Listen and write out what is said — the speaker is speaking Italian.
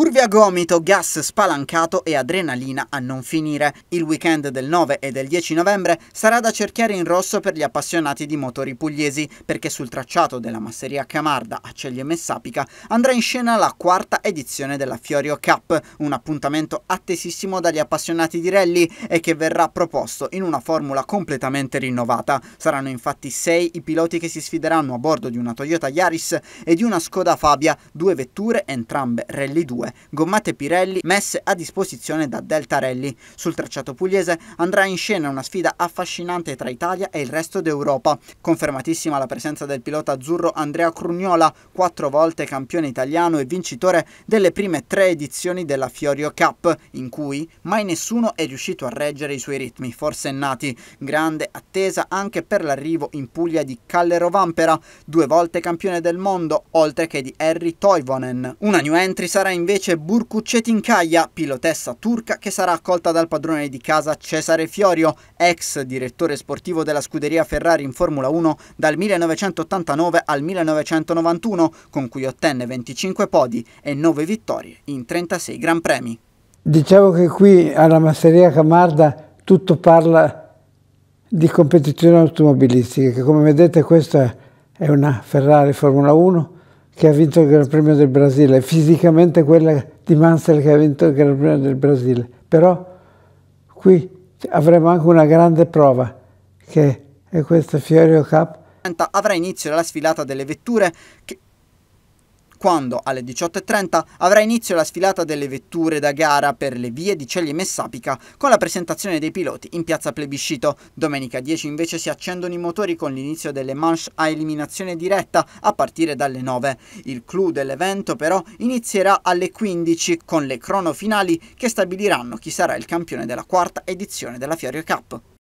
Curve a gomito, gas spalancato e adrenalina a non finire. Il weekend del 9 e del 10 novembre sarà da cerchiare in rosso per gli appassionati di motori pugliesi, perché sul tracciato della masseria Camarda a Ceglie Messapica andrà in scena la quarta edizione della Fiorio Cup, un appuntamento attesissimo dagli appassionati di rally e che verrà proposto in una formula completamente rinnovata. Saranno infatti sei i piloti che si sfideranno a bordo di una Toyota Yaris e di una Skoda Fabia, due vetture entrambe Rally 2 gommate Pirelli messe a disposizione da Delta Rally. Sul tracciato pugliese andrà in scena una sfida affascinante tra Italia e il resto d'Europa. Confermatissima la presenza del pilota azzurro Andrea Crugnola, quattro volte campione italiano e vincitore delle prime tre edizioni della Fiorio Cup, in cui mai nessuno è riuscito a reggere i suoi ritmi forsennati. Grande attesa anche per l'arrivo in Puglia di Callero Vampera, due volte campione del mondo, oltre che di Harry Toivonen. Una new entry sarà invece invece Burku Incaglia, pilotessa turca che sarà accolta dal padrone di casa Cesare Fiorio, ex direttore sportivo della scuderia Ferrari in Formula 1 dal 1989 al 1991, con cui ottenne 25 podi e 9 vittorie in 36 Gran Premi. Diciamo che qui alla Masseria Camarda tutto parla di competizione automobilistica, che come vedete questa è una Ferrari Formula 1, che ha vinto il Gran Premio del Brasile, fisicamente quella di Mansell che ha vinto il Gran Premio del Brasile, però qui avremo anche una grande prova che è questa Fiorio Cup. Avrà inizio la sfilata delle vetture che quando alle 18.30 avrà inizio la sfilata delle vetture da gara per le vie di Ceglie Messapica con la presentazione dei piloti in piazza Plebiscito. Domenica 10 invece si accendono i motori con l'inizio delle manche a eliminazione diretta a partire dalle 9. Il clou dell'evento però inizierà alle 15 con le cronofinali che stabiliranno chi sarà il campione della quarta edizione della Fiorio Cup.